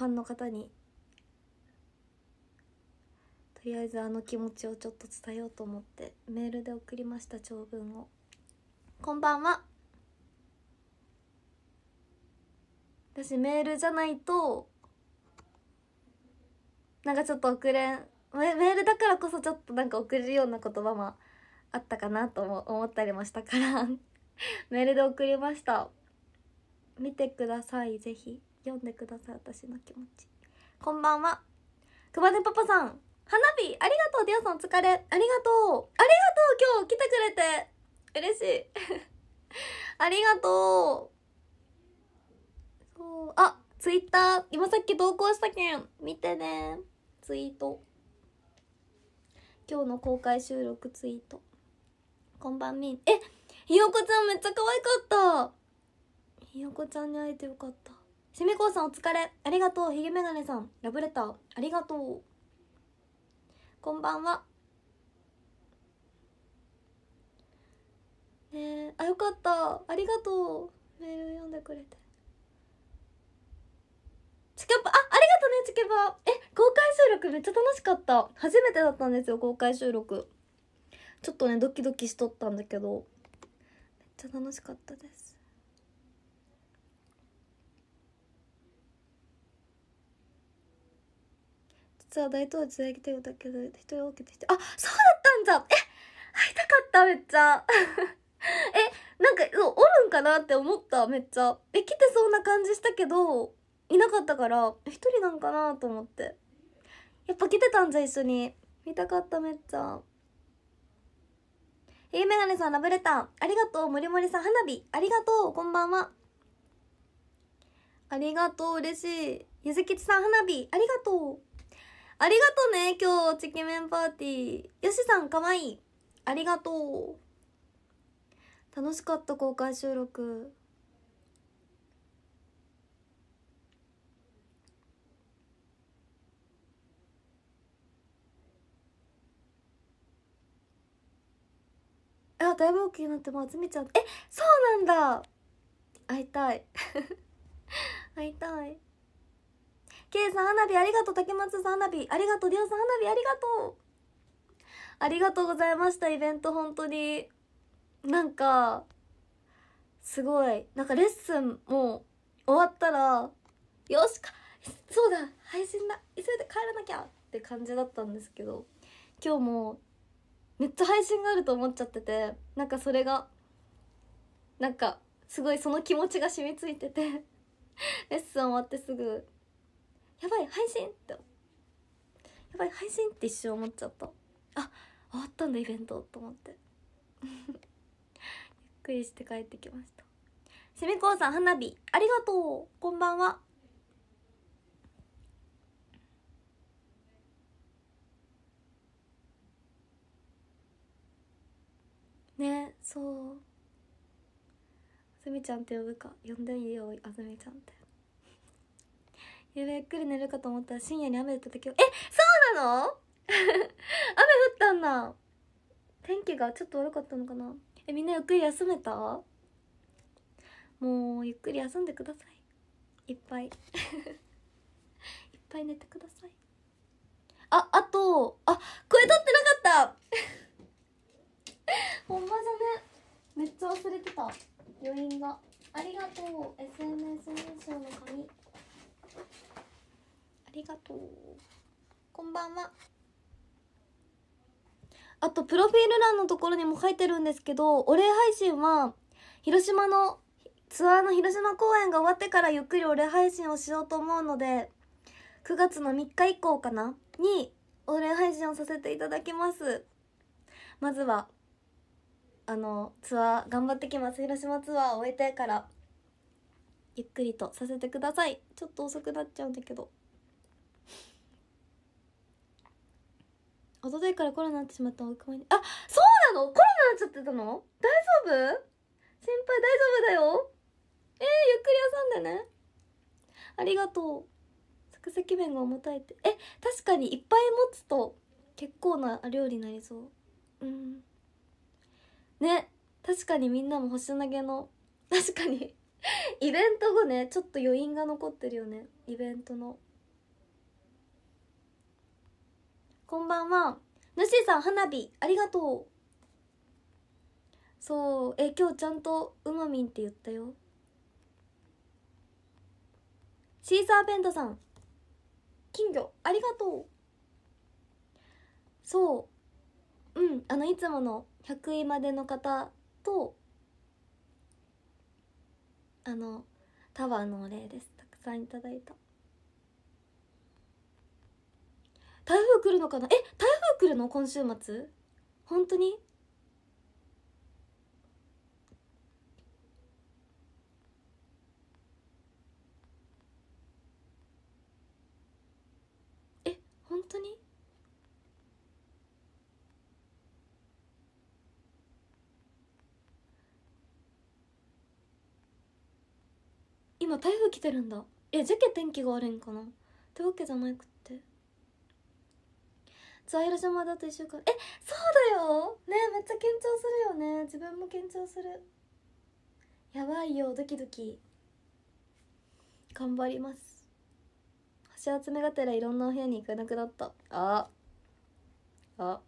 ファンの方にとりあえずあの気持ちをちょっと伝えようと思ってメールで送りました長文をこんばんは私メールじゃないとなんかちょっと遅れんメールだからこそちょっとなんか送れるような言葉もあったかなと思ったりもしたからメールで送りました見てくださいぜひ読んでください私の気持ちこんばんはくまねパパさん花火ありがとうディアさんお疲れありがとうありがとう今日来てくれて嬉しい ありがとうそうあツイッター今さっき投稿したけん見てねツイート今日の公開収録ツイートこんばんみんえひよこちゃんめっちゃ可愛かったひよこちゃんに会えてよかったセミコウさんお疲れありがとうひげめガねさんラブレターありがとうこんばんはねあよかったありがとうメール読んでくれてチケバあありがとうねチケバえ公開収録めっちゃ楽しかった初めてだったんですよ公開収録ちょっとねドキドキしとったんだけどめっちゃ楽しかったです実は大統領時代来ただけど、一人を受けてきて、あ、そうだったんじゃえ会いたかっためっちゃ。え、なんか、そう、おるんかなって思っためっちゃ。え、来てそうな感じしたけど、いなかったから、一人なんかなと思って。やっぱ来てたんじゃ一緒に。見たかっためっちゃ。えー、メガネさん、ラブレター。ありがとう。もりもりさん、花火。ありがとう。こんばんは。ありがとう。嬉しい。ゆずきちさん、花火。ありがとう。ありがとうね、今日、チキメンパーティー。よしさん、かわいい。ありがとう。楽しかった、公開収録。あ、だいぶ大きくなってますみちゃん。え、そうなんだ会いたい。会いたい。イさん花火ありがとう竹松さん花火ありがとうりょうさん花火ありがとうありがとうございましたイベント本当になんかすごいなんかレッスンも終わったらよしかそうだ配信だ急いで帰らなきゃって感じだったんですけど今日もめっちゃ配信があると思っちゃっててなんかそれがなんかすごいその気持ちが染みついてて レッスン終わってすぐやばい配信ってやばい配信って一瞬思っちゃったあ終わったんだイベントと思って ゆっくりして帰ってきましたセミコンさん花火ありがとうこんばんはねそうあずみちゃんって呼ぶか呼んでいいよあずみちゃんってゆっくり寝るかと思ったら深夜に雨だった時はえそうなの 雨降ったんだ天気がちょっと悪かったのかなえみんなゆっくり休めたもうゆっくり休んでくださいいっぱい いっぱい寝てくださいああとあ声取ってなかった ほんまじゃねめっちゃ忘れてた余韻がありがとう SNS 認証の紙ありがとうこんばんはあとプロフィール欄のところにも書いてるんですけどお礼配信は広島のツアーの広島公演が終わってからゆっくりお礼配信をしようと思うので9月の3日以降かなにお礼配信をさせていただきますまずはあのツアー頑張ってきます広島ツアーを終えてからゆっくりとさせてくださいちょっと遅くなっちゃうんだけどとといからコロナになってしまったおくまにあそうなのコロナになっちゃってたの大丈夫先輩大丈夫だよえー、ゆっくり休んでねありがとう即席麺が重たいってえ確かにいっぱい持つと結構な料理になりそううんね確かにみんなも星投げの確かに イベント後ねちょっと余韻が残ってるよねイベントのこんばんはぬしさん花火ありがとうそうえ今日ちゃんとうまみんって言ったよシーザーベンドさん金魚ありがとうそううんあのいつもの100位までの方とあのタワーのお礼ですたくさんいただいた台風来るのかなえ台風来るの今週末本当にえ本当に今台風来てるんだえじゃけ天気が悪いんかなってわけじゃなくてツアー広だと1週間えそうだよねめっちゃ緊張するよね自分も緊張するやばいよドキドキ頑張ります星集めがてらいろんなお部屋に行かなくなったああ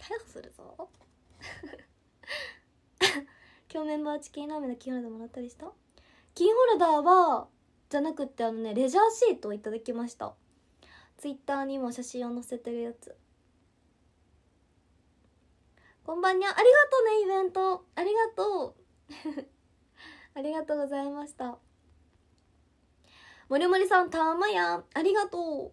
逮捕するぞ 今日メンバーチキンラーメンのキーホルダもらったりしたキーホルダーはじゃなくてあのねレジャーシートをいただきましたツイッターにも写真を載せてるやつこんばんにゃありがとうねイベントありがとうありがとうございましたもりもりさんたまやありがとう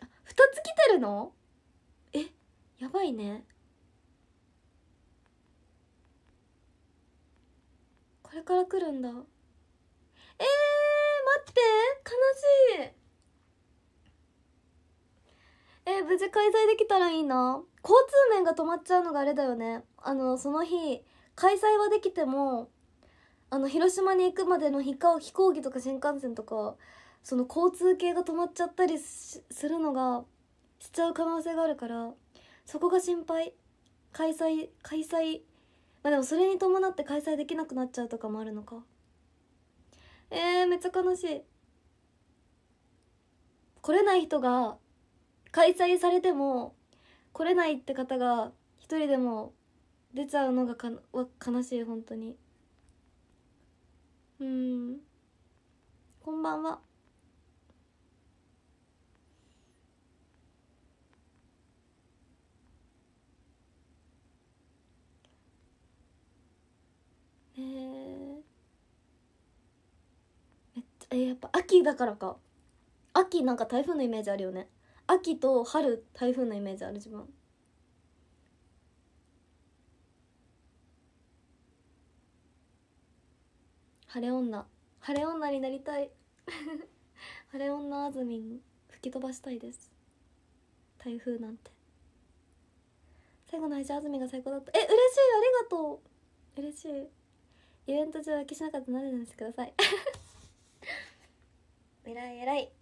2つ来てるのやばいねこれから来るんだえー、待って悲しいえー、無事開催できたらいいな交通面が止まっちゃうのがあれだよねあのその日開催はできてもあの広島に行くまでの日か飛行機とか新幹線とかその交通系が止まっちゃったりするのがしちゃう可能性があるからそこが心配開催開催まあでもそれに伴って開催できなくなっちゃうとかもあるのかえー、めっちゃ悲しい来れない人が開催されても来れないって方が一人でも出ちゃうのがかは悲しい本当にうんこんばんはえめっちゃえー、やっぱ秋だからか秋なんか台風のイメージあるよね秋と春台風のイメージある自分晴れ女晴れ女になりたい 晴れ女あずみん吹き飛ばしたいです台風なんて最後の愛情あずみが最高だったえ嬉しいありがとう嬉しいイベント中は消しなかったのでお待ちください 偉い偉い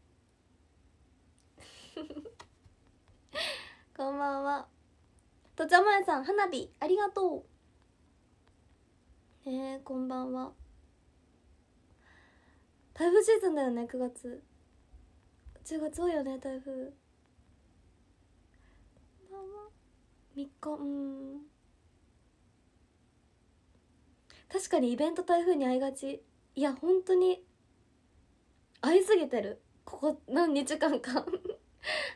こんばんはとちゃまやさん花火ありがとうええこんばんは台風シーズンだよね9月10月多いよね台風こんばんは3日うん確かにイベント台風に会いがちいや本当に会いすぎてるここ何日間か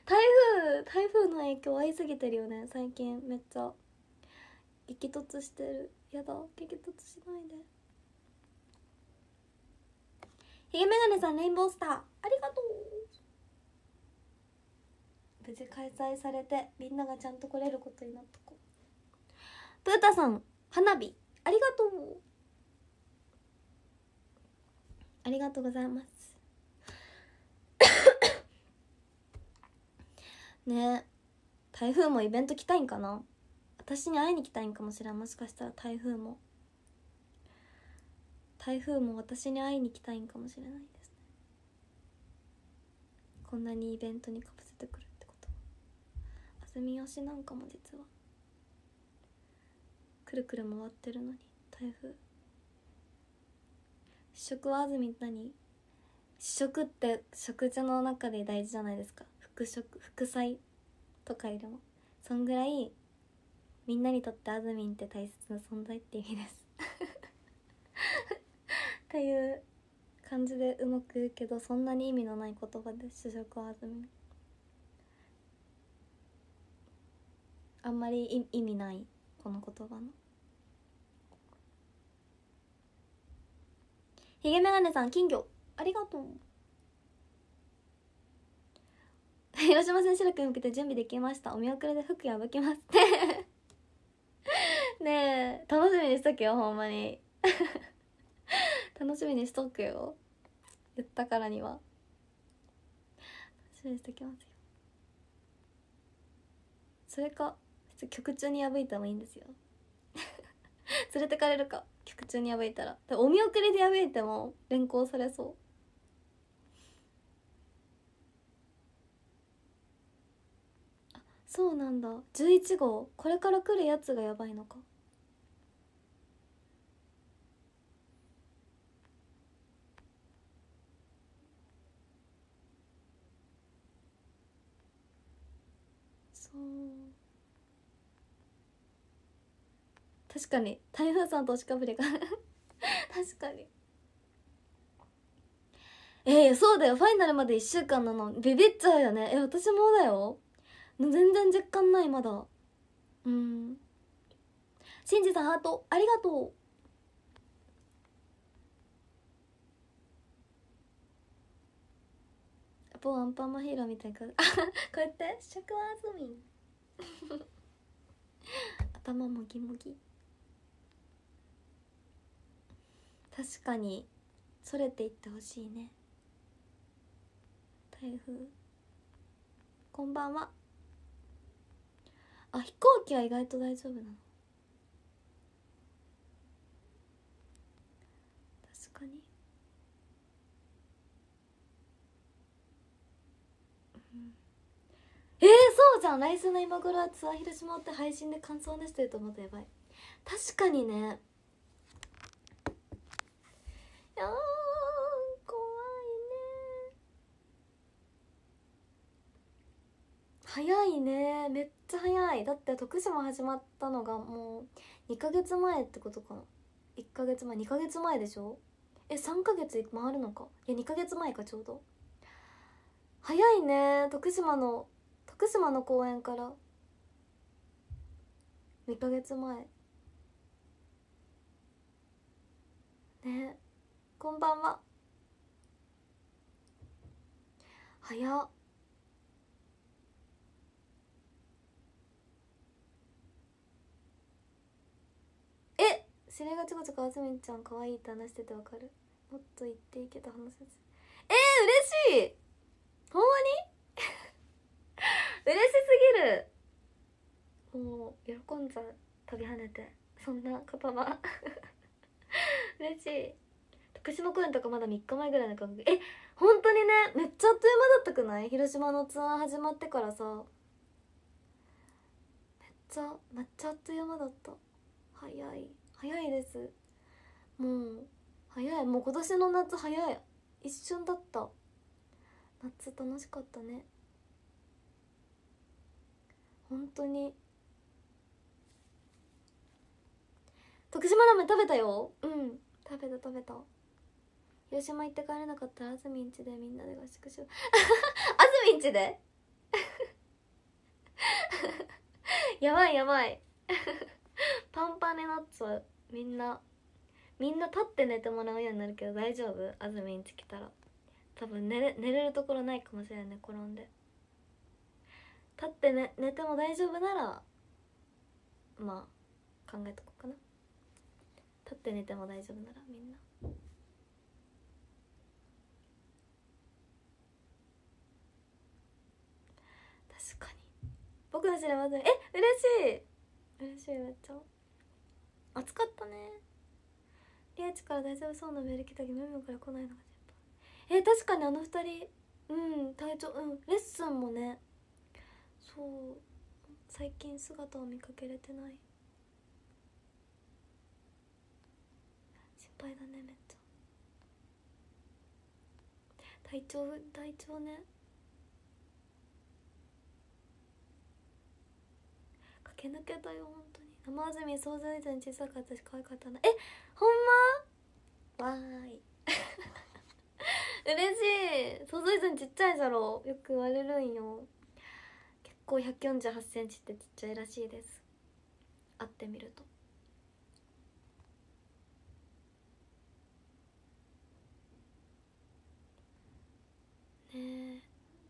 台風台風の影響会いすぎてるよね最近めっちゃ激突してるやだ激突しないでひげめがねさんレインボースターありがとう無事開催されてみんながちゃんと来れることになったこプータさん花火ありがとうありがとうございます ね台風もイベント来たいんかな私に会いに来たいんかもしれんもしかしたら台風も台風も私に会いに来たいんかもしれないですねこんなにイベントにかぶせてくるってことあすみ推しなんかも実はくるくる回ってるのに台風試食は安住何試食って食事の中で大事じゃないですか副食副菜とかよりもそんぐらいみんなにとってあずみんって大切な存在って意味ですと いう感じでうまく言うけどそんなに意味のない言葉で主食はあずみんあんまり意味ないこの言葉の。ひげめがねさん金魚ありがとう 広島選手力に向けて準備できましたお見送りで服破きますねえ楽しみにしとけよほんまに 楽しみにしとくよ言ったからには楽しみにしときますよそれか曲中に破いてもいいんですよ連れてかれるか曲中にやばいたらお見送りでやべいても連行されそうそうなんだ11号これから来るやつがやばいのか確かに台風さんと押しかぶりが 確かにえー、そうだよファイナルまで1週間なのビビっちゃうよねえ私もだよ全然実感ないまだうんしんじさんハートありがとうポアンパンマヒーローみたいな こうやって「食はズミみ」頭もぎもぎ確かにそれていってほしいね台風こんばんはあ飛行機は意外と大丈夫なの確かにえー、そうじゃん来週の今頃はツアー広島って配信で感想ですしてうとまたやばい確かにねやー怖いね早いねめっちゃ早いだって徳島始まったのがもう2ヶ月前ってことかな1ヶ月前2ヶ月前でしょえ3ヶ月回るのかいや2ヶ月前かちょうど早いね徳島の徳島の公園から2ヶ月前ねこんばんは早っえ知りがちこちこあすみちゃん可愛いって話しててわかるもっと言っていけた話せずえー、嬉しいほんまに 嬉しすぎるもう喜んじゃう飛び跳ねてそんな言葉 嬉しい福島公演とかまだ3日前ぐらいの感覚え本当にねめっちゃあっという間だったくない広島のツアー始まってからさめっちゃめっちゃあっという間だった早い早いですもう早いもう今年の夏早い一瞬だった夏楽しかったね本当に徳島ラーメン食べたようん食べた食べた広島行って帰れなかったらあずみんちでみんなで合宿しようあずみんちで やばいやばい パンパネナッツはみんなみんな立って寝てもらうようになるけど大丈夫あずみんち来たら多分寝れ寝れるところないかもしれないね転んで立ってね、寝ても大丈夫ならまあ考えとこうかな立って寝ても大丈夫ならみんな確かに僕の知らまずえ嬉しい嬉しいめっちゃ暑かったねリアチから大丈夫そうなメール来たけどメモから来ないのがえ確かにあの二人うん体調うんレッスンもねそう最近姿を見かけれてない心配だねめっちゃ体調体調ねけ抜けたよ本当に生安住想像以上に小さかったし可愛かったなえほんまわーい 嬉しい想像以上にちっちゃいじゃろよく言われるんよ結構1 4 8センチってちっちゃいらしいです会ってみるとね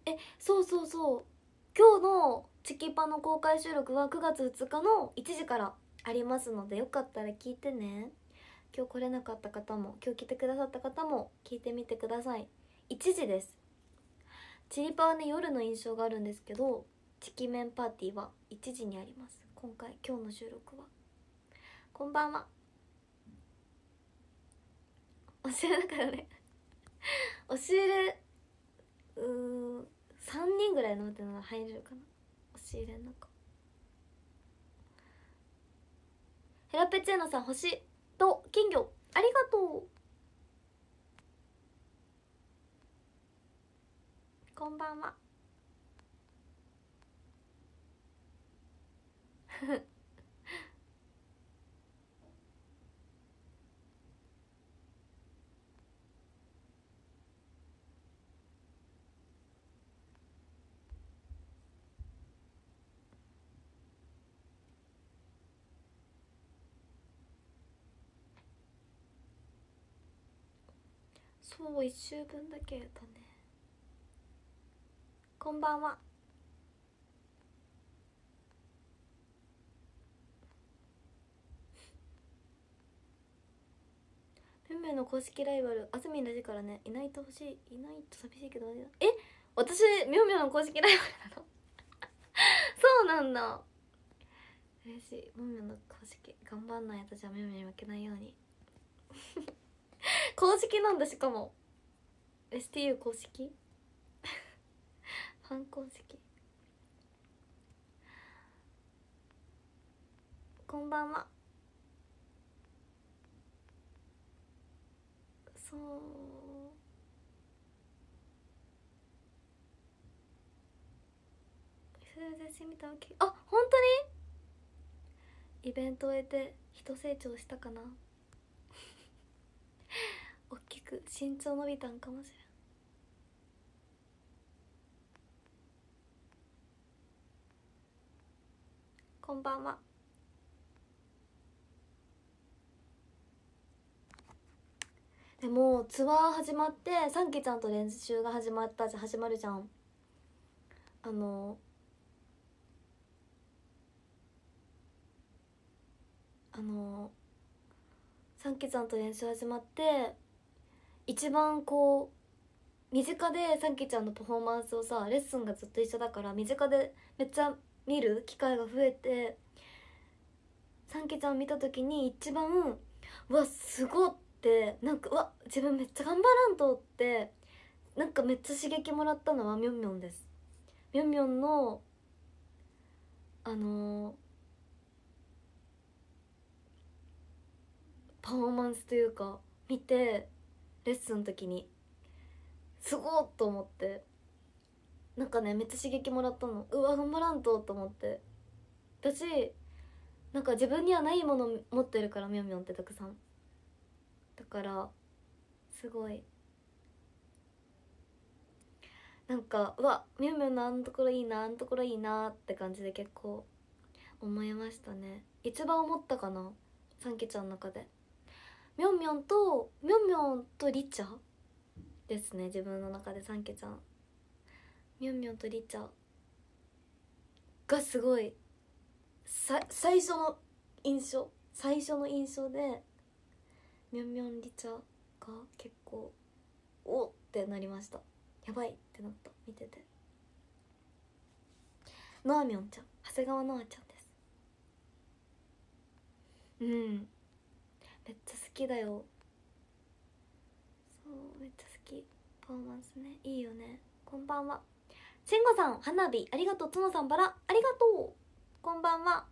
えそうそうそう今日のチキパの公開収録は9月2日の1時からありますのでよかったら聞いてね今日来れなかった方も今日来てくださった方も聞いてみてください1時ですチリパはね夜の印象があるんですけどチキメンパーティーは1時にあります今回今日の収録はこんばんは教えだからね教えるうん3人ぐらいのってのが入れるかな押し入れの中ヘラペチェーノさん星と金魚ありがとう こんばんはそう1週分だけだねこんばんはめんの公式ライバルあずみんラジからねいないと欲しいいないと寂しいけどえ私みょみょの公式ライバルなの そうなんだ嬉しいみょみょの公式頑張んないとじゃあみょみょに負けないように公式なんだしかも STU 公式ファン公式こんばんはそうあ本当にイベントを終えて人成長したかな大きく身長伸びたんかもしれんこんばんはでもツアー始まってサンキちゃんと練習が始まったじゃ始まるじゃんあのあのサンキちゃんと練習始まって一番こう身近でさンきちゃんのパフォーマンスをさレッスンがずっと一緒だから身近でめっちゃ見る機会が増えてさンきちゃん見た時に一番うわすごってなんかうわ自分めっちゃ頑張らんとってなんかめっちゃ刺激もらったのはみょんみょんですみょんみょんのあのー、パフォーマンスというか見てレッスンの時にすごっと思ってなんかねめっちゃ刺激もらったのうわ頑張らんとと思って私なんか自分にはないもの持ってるからみょんみょんってたくさんだからすごいなんかうわみょんみょんのあのところいいなあのところいいなって感じで結構思いましたね一番思ったかなサンキちゃんの中でみょんみょんとみょんみょんとりチちゃですね自分の中でサンケちゃんみょんみょんとりチちゃがすごいさ最初の印象最初の印象でみょんみょんりちゃが結構おってなりましたやばいってなった見ててなあみょんちゃん長谷川のあちゃんですうんめっちゃ好きだよそうめっちゃ好きパフォーマンスねいいよねこんばんはんごさん花火ありがとう角さんバラありがとうこんばんは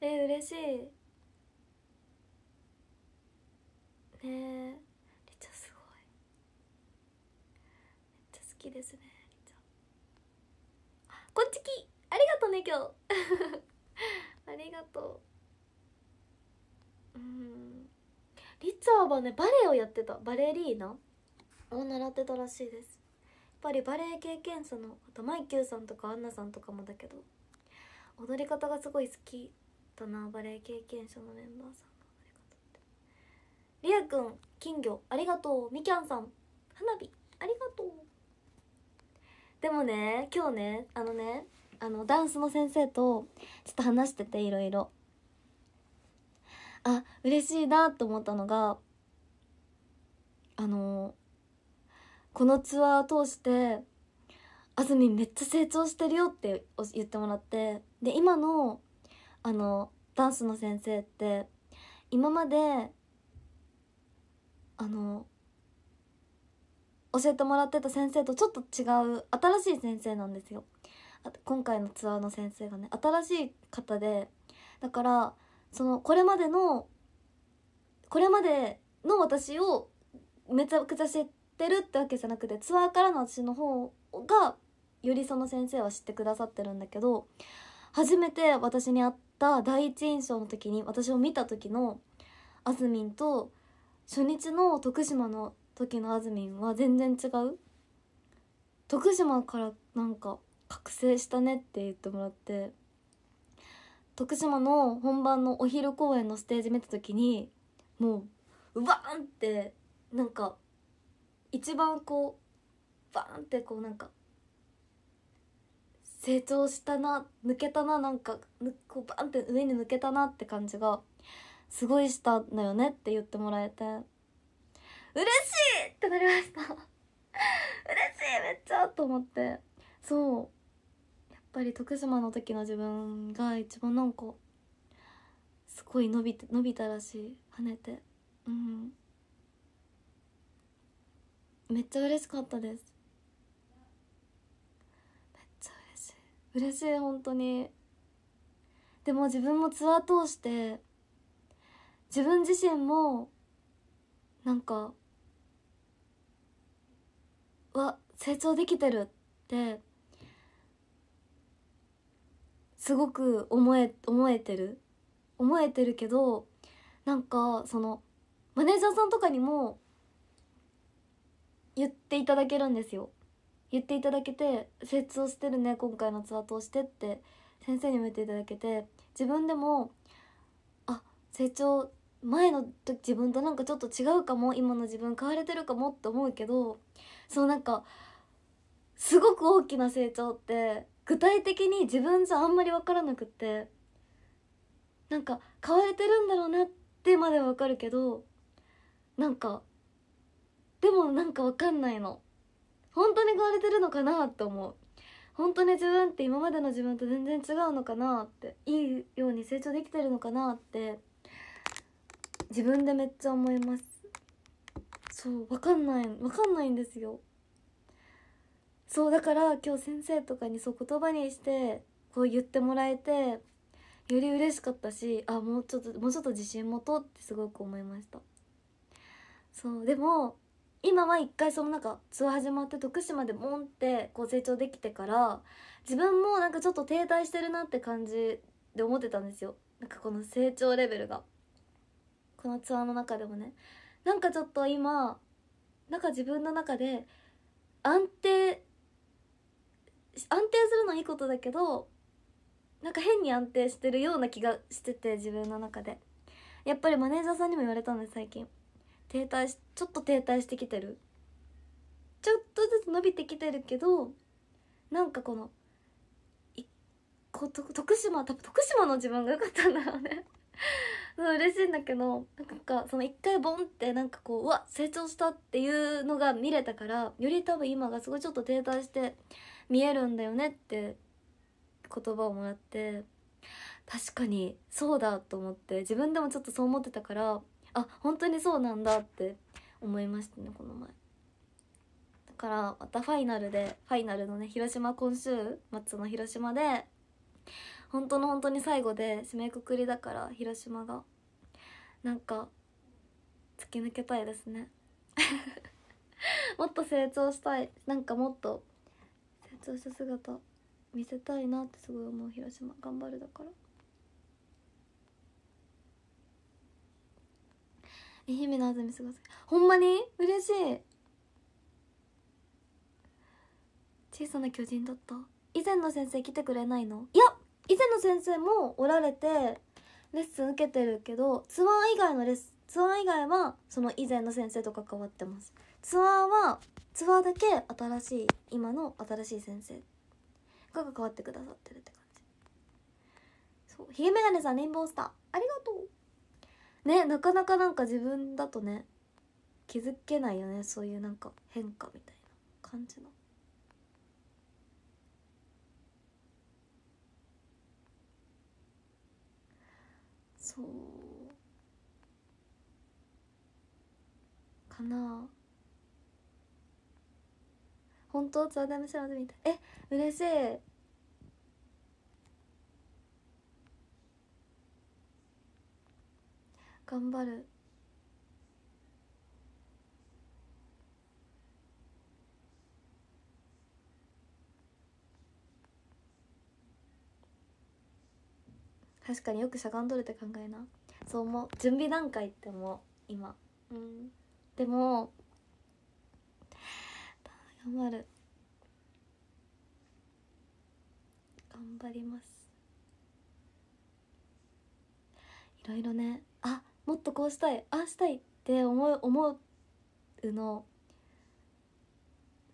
え嬉しいねえきですねこっちき ありがとうね今日ありがとううんリチャーはねバレエをやってたバレリーナを習ってたらしいですやっぱりバレエ経験者のあとマイキューさんとかアンナさんとかもだけど踊り方がすごい好きだなバレエ経験者のメンバーさんの踊り方ってりあくん金魚ありがとうみきゃんさん花火ありがとうでもね今日ねあのねあのダンスの先生とちょっと話してていろいろあ嬉しいなと思ったのがあのこのツアーを通してあずみめっちゃ成長してるよって言ってもらってで今のあのダンスの先生って今まであの教えてもらってた先生とちょっと違う新しい先生なんですよ今回のツアーの先生がね新しい方でだからそのこれまでのこれまでの私をめちゃくちゃ知ってるってわけじゃなくてツアーからの私の方がよりその先生は知ってくださってるんだけど初めて私に会った第一印象の時に私を見た時のあずみんと初日の徳島の時のあずみんは全然違う徳島からなんか覚醒したねって言ってもらって徳島の本番のお昼公演のステージ見た時にもううわーってなんか一番こうバーンってこうなんか成長したな抜けたななんかこうバンって上に抜けたなって感じがすごいしたんだよねって言ってもらえて嬉しいってなりました嬉しいめっちゃと思ってそうやっぱり徳島の時の自分が一番なんかすごい伸びて伸びたらしい跳ねてうんめっちゃ嬉しかったですめっちゃ嬉しい嬉しい本当にでも自分もツアー通して自分自身もなんかわ成長できてるってすごく思え思えてる思えてるけどなんかそのマネージャーさんとかにも言っていただけるんですよ言っていただけて「成長してるね今回のツアー通して」って先生にも言っていただけて自分でもあ成長前の時自分となんかちょっと違うかも今の自分変われてるかもって思うけどそうなんかすごく大きな成長って具体的に自分じゃあんまり分からなくってなんか変われてるんだろうなってまでは分かるけどなんかでもなんか分かんないの本当に変われてるのかなって思う本当に自分って今までの自分と全然違うのかなっていいように成長できてるのかなって自分でめっちゃ思いますそう分かんない分かんないんですよそうだから今日先生とかにそう言葉にしてこう言ってもらえてより嬉しかったしあもうちょっともうちょっと自信持とうってすごく思いましたそうでも今は一回そのなんかツアー始まって徳島でもンってこう成長できてから自分もなんかちょっと停滞してるなって感じで思ってたんですよなんかこの成長レベルがこのツアーの中でもねなんかちょっと今なんか自分の中で安定安定するのはいいことだけどなんか変に安定してるような気がしてて自分の中でやっぱりマネージャーさんにも言われたんです最近停滞しちょっと停滞してきてるちょっとずつ伸びてきてるけどなんかこのこ徳島多分徳島の自分が良かったんだろうね嬉しいんだけどなんかその一回ボンってなんかこううわ成長したっていうのが見れたからより多分今がすごいちょっと停滞して見えるんだよねって言葉をもらって確かにそうだと思って自分でもちょっとそう思ってたからあ本当にそうなんだって思いましたねこの前。だからまたファイナルでファイナルのね広島今週末の広島で本当の本当に最後で締めくくりだから広島がなんか突き抜けたいですね もっと成長したいなんかもっと成長した姿見せたいなってすごい思う広島頑張るだから愛媛のあずみすごすほんまに嬉しい小さな巨人だった以前の先生来てくれないのいや以前の先生もおられてレッスン受けてるけどツアー以外のレッスンツアー以外はその以前の先生と関わってますツアーはツアーだけ新しい今の新しい先生が関わってくださってるって感じそうひげメガネさんレインボースターありがとうねなかなかなんか自分だとね気づけないよねそういうなんか変化みたいな感じのそうかな本当ツアーダムシャワーみたいえ嬉しい頑張る確かによくしゃがんどるって考えなそう思う準備段階って思う今うんでも頑張る頑張りますいろいろねあもっとこうしたいあしたいって思う思うの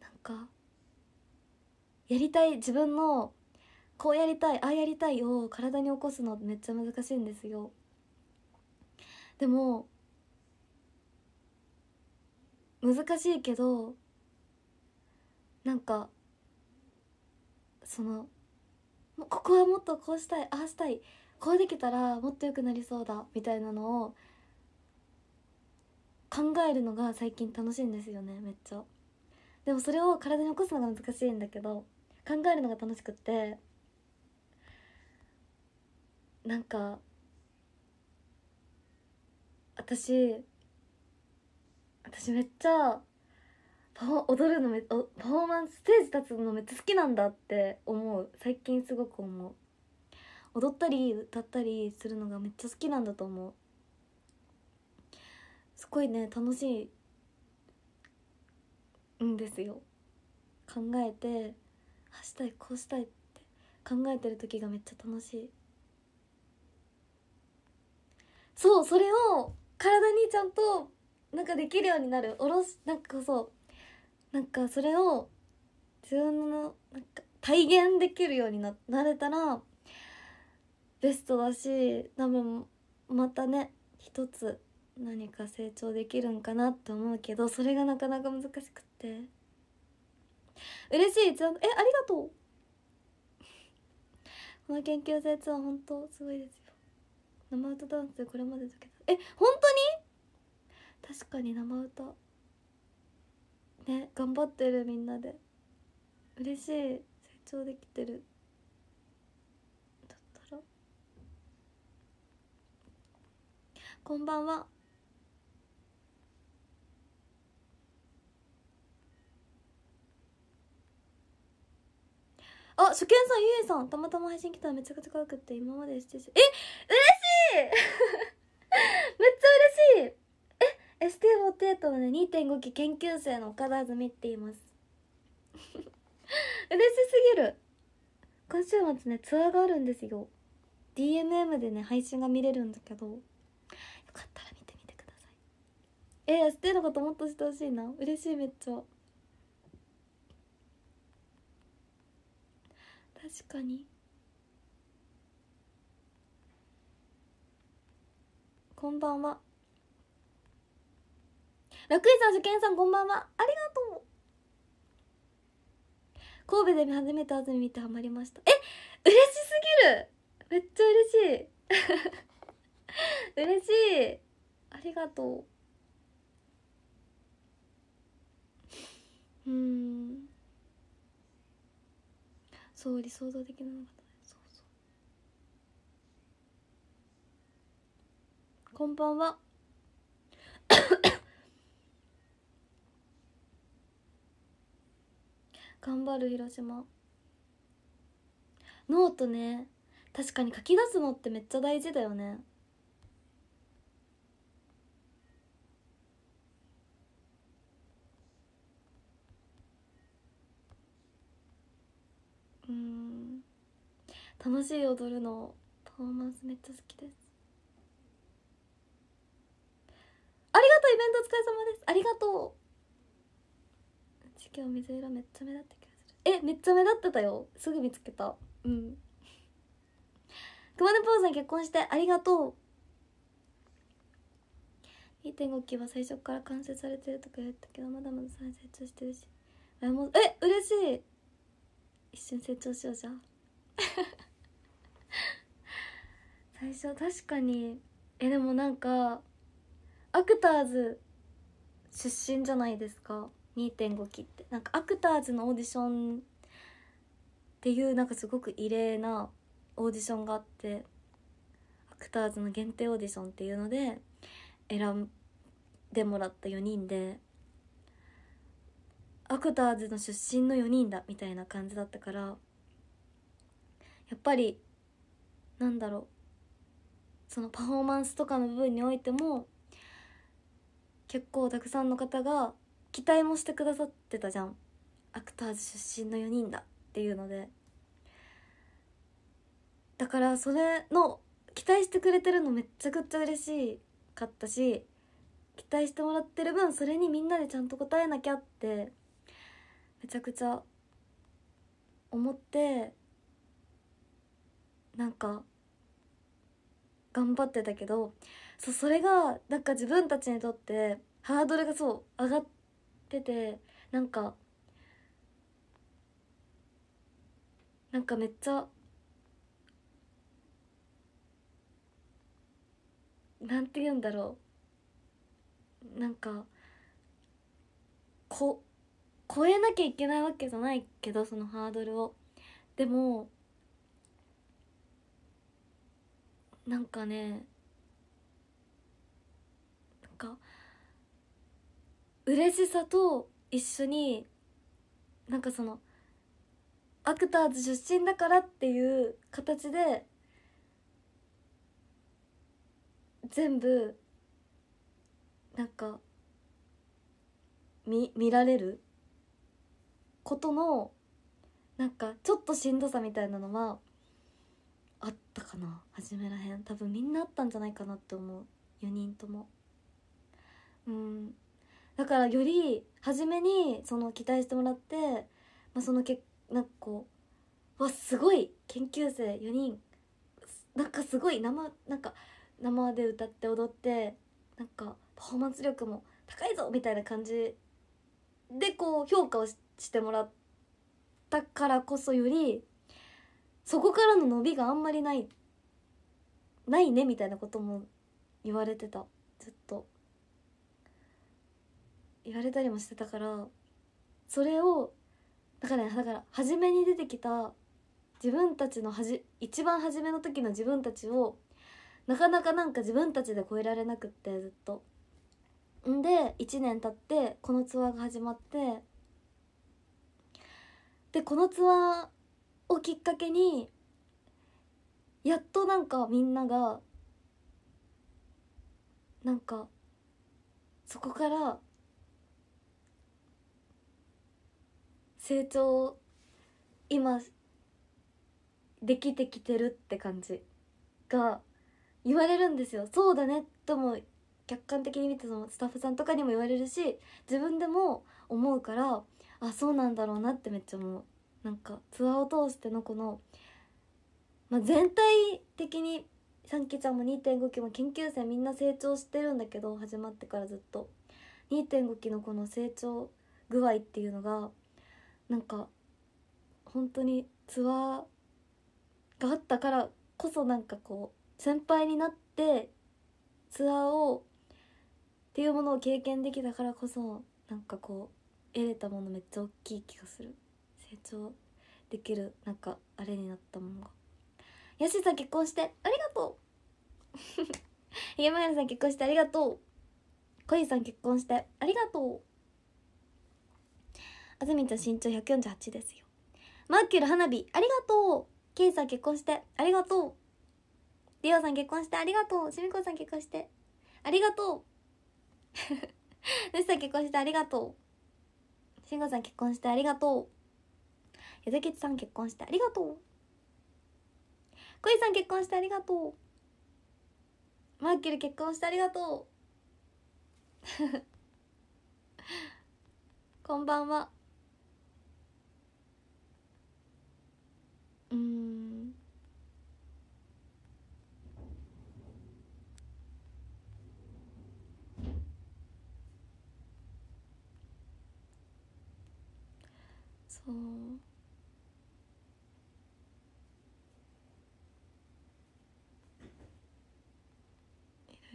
なんかやりたい自分のこうやりたいああやりたいを体に起こすのめっちゃ難しいんですよでも難しいけどなんかそのここはもっとこうしたいああしたいこうできたらもっと良くなりそうだみたいなのを考えるのが最近楽しいんですよねめっちゃでもそれを体に起こすのが難しいんだけど考えるのが楽しくってなんか私私めっちゃ踊るのめパフォーマンスステージ立つのめっちゃ好きなんだって思う最近すごく思う踊ったり歌ったりするのがめっちゃ好きなんだと思うすごいね楽しいんですよ考えてあしたいこうしたいって考えてる時がめっちゃ楽しいそうそれを体にちゃんとなんかできるようになるおろしなんかそうなんかそれを自分のなんか体現できるようにななれたらベストだし多分またね一つ何か成長できるんかなって思うけどそれがなかなか難しくって嬉しいちゃんえありがとう この研究生ツアー本当すごいですよ生歌ダンスこれまでだけどえ本当に確かに生歌ね頑張ってるみんなで嬉しい成長できてるだったらこんばんはあ初見さんゆえさんたまたま配信来たらめちゃくちゃ可愛くて今までしてえ嬉 めっちゃ嬉しいえ ST48 のね2.5期研究生の岡田あずみって言います 嬉しすぎる今週末ねツアーがあるんですよ DMM でね配信が見れるんだけどよかったら見てみてくださいえー、ST のこともっとしてほしいな嬉しいめっちゃ確かにこんばんは楽園さん受験さんこんばんはありがとう神戸で初めて安住見てハマりましたえ嬉しすぎるめっちゃ嬉しい 嬉しいありがとううんそう理想像的なのがこんばんは 頑張る広島ノートね確かに書き出すのってめっちゃ大事だよねうん楽しい踊るのパフォーマンスめっちゃ好きですありがとうイベントお疲れ様ですありがとう地は水色めっちゃ目立ってえめっちゃ目立ってたよすぐ見つけたうん熊根ぽんさん結婚してありがとう2.5期は最初から完成されてるとか言ったけどまだまだ成長してるしえもえ嬉しい一瞬成長しようじゃん 最初確かにえでもなんかアクターズ出身じゃないですか2.5期ってなんかアクターズのオーディションっていうなんかすごく異例なオーディションがあってアクターズの限定オーディションっていうので選んでもらった4人でアクターズの出身の4人だみたいな感じだったからやっぱりなんだろうそのパフォーマンスとかの部分においても結構たくさんの方が期待もしてくださってたじゃんアクターズ出身の4人だっていうのでだからそれの期待してくれてるのめっちゃくちゃ嬉しかったし期待してもらってる分それにみんなでちゃんと答えなきゃってめちゃくちゃ思ってなんか頑張ってたけどそうそれがなんか自分たちにとってハードルがそう上がっててなんかなんかめっちゃなんて言うんだろうなんかこ超えなきゃいけないわけじゃないけどそのハードルをでもなんかねか嬉しさと一緒になんかそのアクターズ出身だからっていう形で全部なんか見見られることのなんかちょっとしんどさみたいなのはあったかな初めらへん多分みんなあったんじゃないかなって思う4人とも。うんだからより初めにその期待してもらって、まあ、そのけなんかこうわすごい研究生4人なんかすごい生なんか生で歌って踊ってなんかパフォーマンス力も高いぞみたいな感じでこう評価をしてもらったからこそよりそこからの伸びがあんまりないないねみたいなことも言われてたずっと。言われたりもしてたからそれをだから、ね、だから初めに出てきた自分たちのはじ一番初めの時の自分たちをなかなかなんか自分たちで超えられなくってずっと。んで1年経ってこのツアーが始まってでこのツアーをきっかけにやっとなんかみんながなんかそこから成長今できてきてるって感じが言われるんですよそうだねとも客観的に見てそのスタッフさんとかにも言われるし自分でも思うからあそうなんだろうなってめっちゃ思うなんかツアーを通してのこの、まあ、全体的にさんちゃんも2.5期も研究生みんな成長してるんだけど始まってからずっと2.5期のこの成長具合っていうのがなんか本当にツアーがあったからこそなんかこう先輩になってツアーをっていうものを経験できたからこそなんかこう得れたものめっちゃ大きい気がする成長できるなんかあれになったものがヤシさん結婚してありがとうひげまやさん結婚してありがとうこいさん結婚してありがとうずみちゃん身長148ですよマーキュル花火ありがとうケイさん結婚してありがとうリオさん結婚してありがとうシミコさん結婚してありがとうヌシさん結婚してありがとうシンゴさん結婚してありがとうゆずきちさん結婚してありがとうこいさん結婚してありがとうマーキュル結婚してありがとうこんばんはうんそう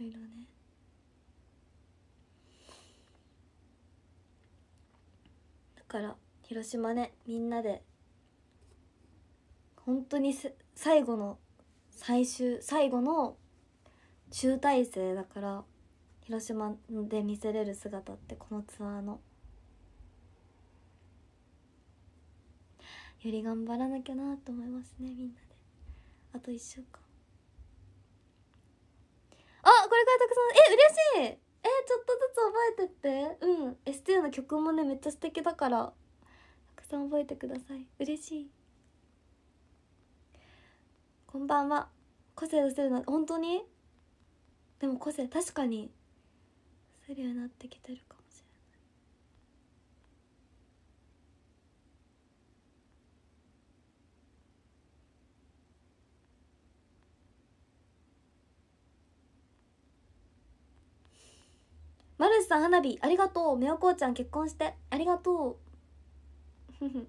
いろいろねだから広島ねみんなで本当に最後の最終最後の集大成だから広島で見せれる姿ってこのツアーのより頑張らなきゃなと思いますねみんなであと1週間あこれからたくさんえ嬉しいえちょっとずつ覚えてってうん STU の曲もねめっちゃ素敵だからたくさん覚えてください嬉しいこんばんは個性出せるな本当にでも個性確かに出せるようになってきてるかもしれないマルシさん花火ありがとうみおこうちゃん結婚してありがとうふふ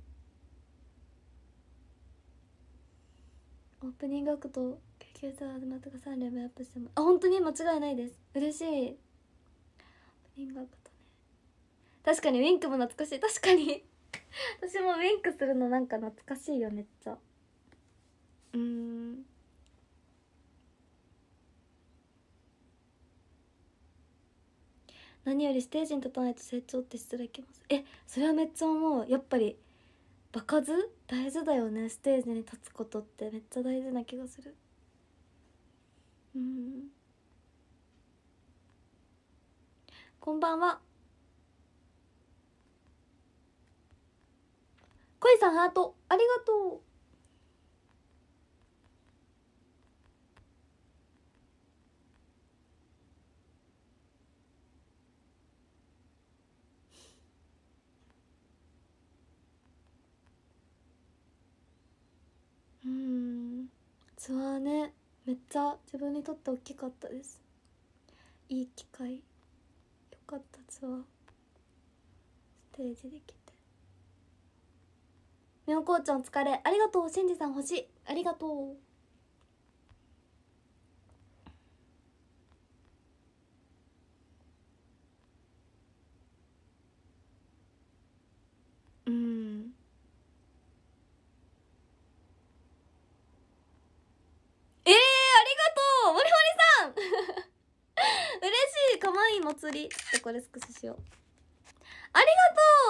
オープニングアクト救車はまた3レベルアップしてもあ本当に間違いないです嬉しいオープニングアクトね確かにウィンクも懐かしい確かに 私もウィンクするのなんか懐かしいよめっちゃうん何よりステージに立たないと成長って失礼いけますえそれはめっちゃ思うやっぱり場数大事だよねステージに立つことってめっちゃ大事な気がするうんこんばんはこいさんハートありがとううんツアーねめっちゃ自分にとって大きかったですいい機会よかったツアーステージできてみおこうちゃん疲れありがとうしんじさん星ありがとううんお森森さん 嬉しいかわいい祭りちょっとこれスクシしようあり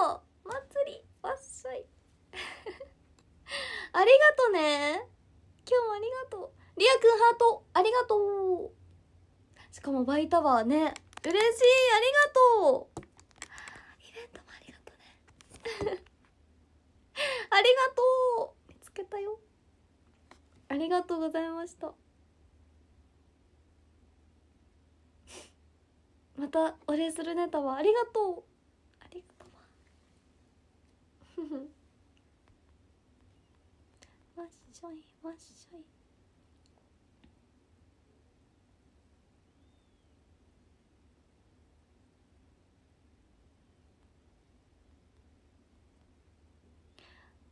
がとう祭りわっしょい ありがとね今日もありがとうりあくんハートありがとうしかもバイタワーね嬉しいありがとうイベントもありがとね ありがとう見つけたよありがとうございましたまたお礼するネタはありがとうありがとうわっしょいわっしょい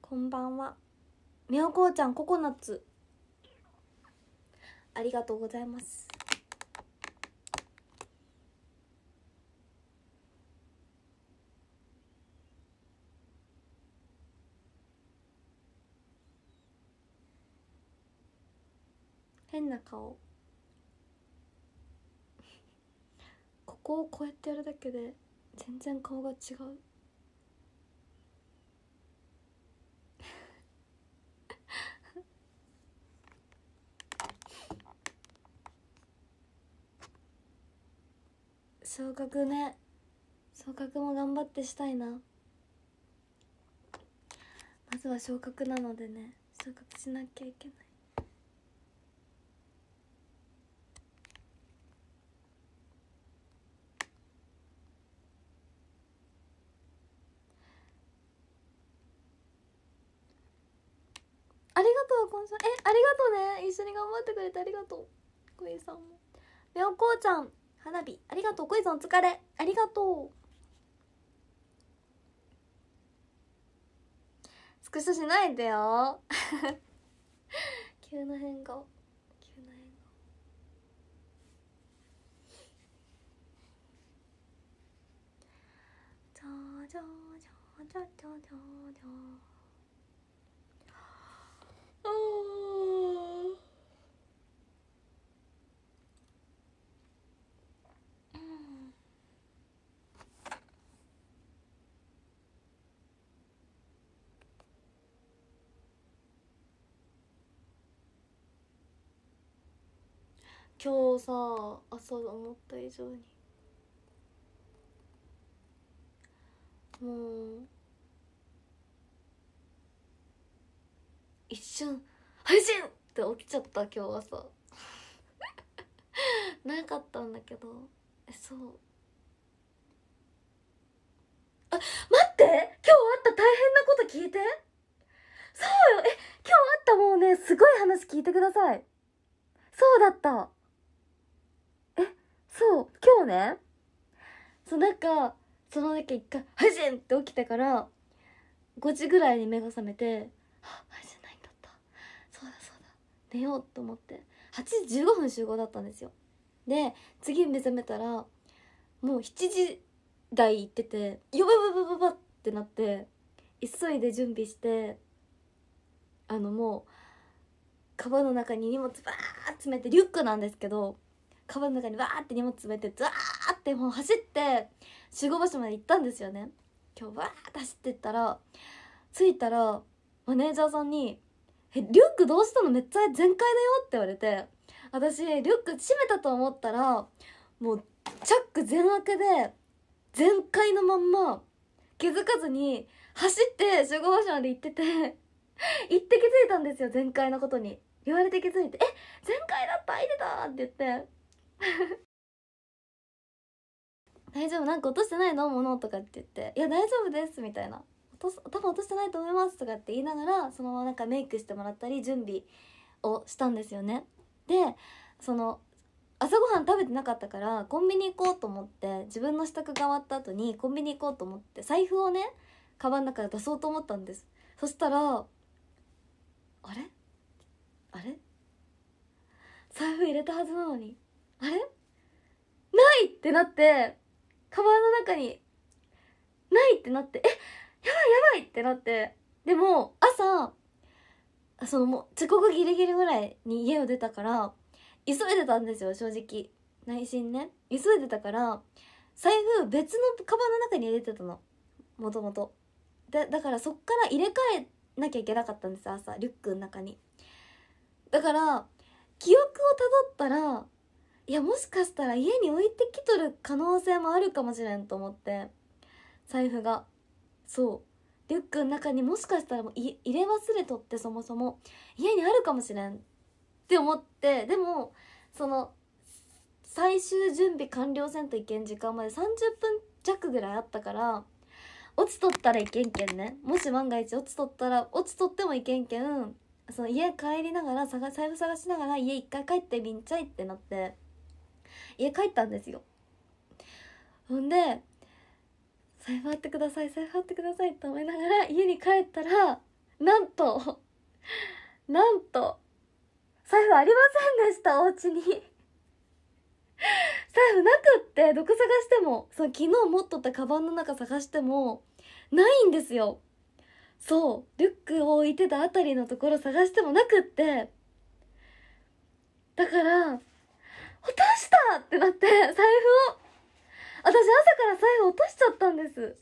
こんばんはみおこうちゃんココナッツありがとうございます変な顔ここをこうやってやるだけで全然顔が違う昇格ね昇格も頑張ってしたいなまずは昇格なのでね昇格しなきゃいけないンえありがとうね一緒に頑張ってくれてありがとうこイさんもみょこうちゃん花火ありがとうこイさんお疲れありがとうスクショしないでよ 急な変顔急な変顔じゃじゃじゃじゃじゃじゃじゃ今日さ朝思った以上にもう一瞬配信って起きちゃった今日朝 なかったんだけどえそうあ待って今日あった大変なこと聞いてそうよえ今日あったもうねすごい話聞いてくださいそうだったえそう今日ねそうなんかその時一回「配信!」って起きてから5時ぐらいに目が覚めて寝ようと思って8時15分集合だったんですよで次目覚めたらもう7時台行っててヨばババばバってなって急いで準備してあのもうカバンの中に荷物バー詰めてリュックなんですけどカバンの中にバーって荷物詰めてザーってもう走って集合場所まで行ったんですよね今日バーって走ってったら着いたらマネージャーさんにえリュックどうしたのめっちゃ全開だよって言われて私リュック閉めたと思ったらもうチャック全開で全開のまんま気づかずに走って集合場所まで行ってて 行って気づいたんですよ全開のことに言われて気づいて「え全開だった開いてた!」って言って 大丈夫なんか落としてないの物とかって言って「いや大丈夫です」みたいなと多分落としてないと思います」とかって言いながらそのままなんかメイクしてもらったり準備をしたんですよね。でその朝ごはん食べてなかったからコンビニ行こうと思って自分の支度が終わった後にコンビニ行こうと思って財布をねカバンの中で出そうと思ったんですそしたら「あれあれ財布入れたはずなのにあれない!」ってなってカバンの中にないってなって「えやばいやばいってなってでも朝そのもう遅刻ギリギリぐらいに家を出たから急いでたんですよ正直内心ね急いでたから財布別のカバンの中に入れてたのもともとだからそっから入れ替えなきゃいけなかったんです朝リュックの中にだから記憶をたどったらいやもしかしたら家に置いてきとる可能性もあるかもしれんと思って財布がそうリュックの中にもしかしたらもう入れ忘れとってそもそも家にあるかもしれんって思ってでもその最終準備完了せんといけん時間まで30分弱ぐらいあったから落ちとったらいけんけんねもし万が一落ちとったら落ちとってもいけんけんその家帰りながら探財布探しながら家一回帰ってみんちゃいってなって家帰ったんですよほんで財布あってください財布あってくださいと思いながら家に帰ったらなんとなんと財布ありませんでしたお家に財布なくってどこ探してもその昨日持っとったカバンの中探してもないんですよそうリュックを置いてたあたりのところ探してもなくってだから落としたってなって財布を私朝から財布落としちゃったんです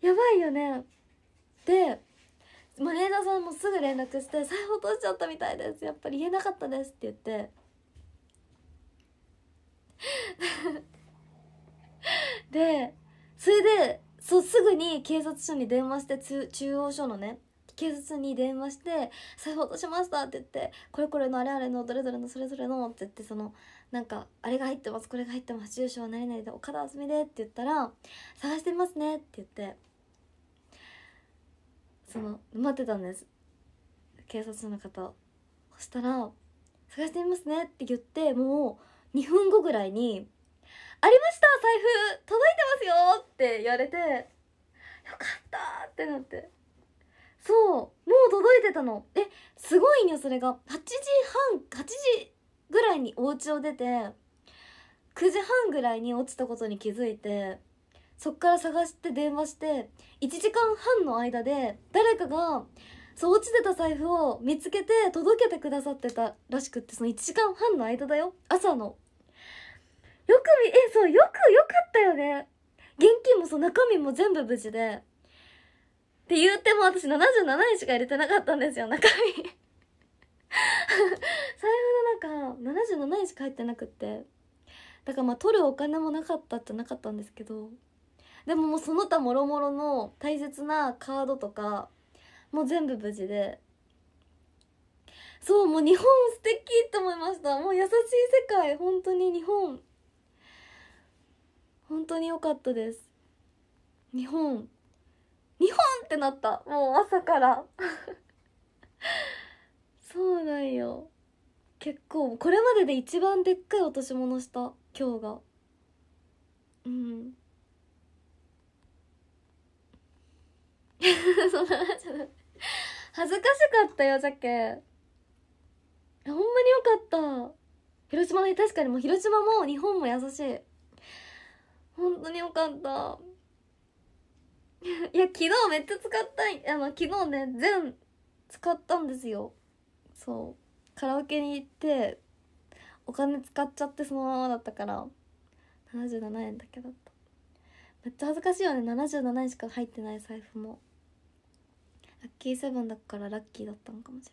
やばいよねでマネージャーさんもすぐ連絡して「財布落としちゃったみたいですやっぱり言えなかったです」って言ってでそれでそうすぐに警察署に電話して中央署のね警察に電話して「財布落としました」って言って「これこれのあれあれのどれどれのそれぞれの」って言ってそのなんか「あれが入ってますこれが入ってます住所は何々で岡田あすみで」って言ったら「探してますね」って言ってその待ってたんです警察の方そしたら「探してみますね」って言ってもう2分後ぐらいに「ありました財布届いてますよ!」って言われて「よかった!」ってなってそうもう届いてたのえすごいねそれが8時半8時ぐらいにお家を出て9時半ぐらいに落ちたことに気づいてそっから探して電話して1時間半の間で誰かがそう落ちてた財布を見つけて届けてくださってたらしくってその1時間半の間だよ朝のよく見えそうよくよかったよね現金もそう中身も全部無事でって言っても私77円しか入れてなかったんですよ、中身 財布の中、77円しか入ってなくって。だからまあ取るお金もなかったっちゃなかったんですけど。でももうその他もろもろの大切なカードとか、もう全部無事で。そう、もう日本素敵って思いました。もう優しい世界。本当に日本。本当に良かったです。日本日本ってなったもう朝から そうなんよ結構これまでで一番でっかい落とし物した今日がうん そんな話じゃない恥ずかしかったよじゃけほんまによかった広島の確かにもう広島も日本も優しい本当によかったいや昨日めっちゃ使ったあの昨日ね全使ったんですよそうカラオケに行ってお金使っちゃってそのままだったから77円だけだっためっちゃ恥ずかしいよね77円しか入ってない財布もラッキーセブンだからラッキーだったのかもし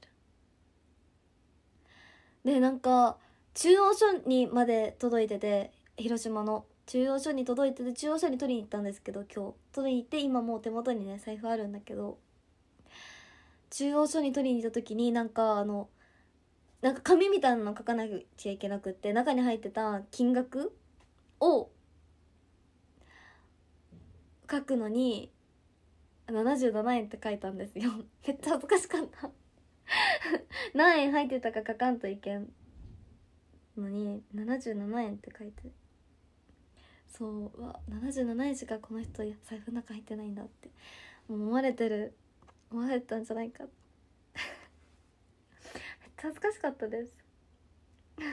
れんでなんか中央署にまで届いてて広島の中央署に届いてて中央署に取りに行ったんですけど今日取りに行って今もう手元にね財布あるんだけど中央署に取りに行った時になんかあのなんか紙みたいなの書かなきゃいけなくって中に入ってた金額を書くのに77円って書いたんですよ めっちゃ恥ずかしかった何円入ってたか書かんといけんのに77円って書いてそうわ77しかこの人財布の中入ってないんだってもう思われてる思われたんじゃないかめっちゃ恥ずかしかったです 恥